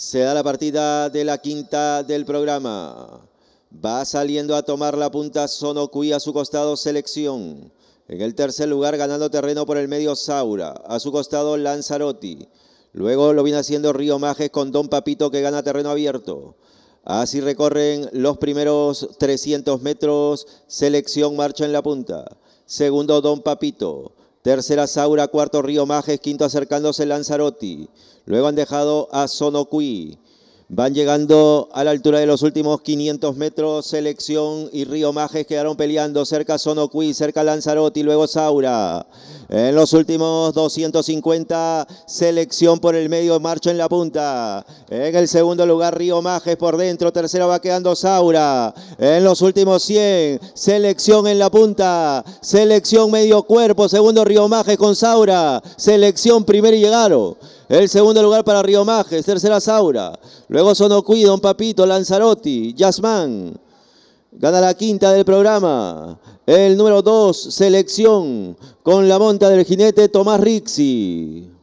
Se da la partida de la quinta del programa. Va saliendo a tomar la punta Sonocui a su costado Selección. En el tercer lugar ganando terreno por el medio Saura. A su costado Lanzarotti. Luego lo viene haciendo Río Majes con Don Papito que gana terreno abierto. Así recorren los primeros 300 metros. Selección marcha en la punta. Segundo Don Papito. Tercera Saura, cuarto Río Majes, quinto acercándose Lanzarotti. Luego han dejado a Sonocuí. Van llegando a la altura de los últimos 500 metros. Selección y Río Majes quedaron peleando. Cerca Sonocuí, cerca Lanzarote y luego Saura. En los últimos 250, selección por el medio, marcha en la punta. En el segundo lugar, Río Majes por dentro. tercera va quedando Saura. En los últimos 100, selección en la punta. Selección medio cuerpo. Segundo, Río Majes con Saura. Selección primero y llegaron. El segundo lugar para Río Majes, tercera Saura. Luego Sonocuido, Don Papito, Lanzarotti, Yasmán. Gana la quinta del programa. El número dos, selección, con la monta del jinete Tomás Rixi.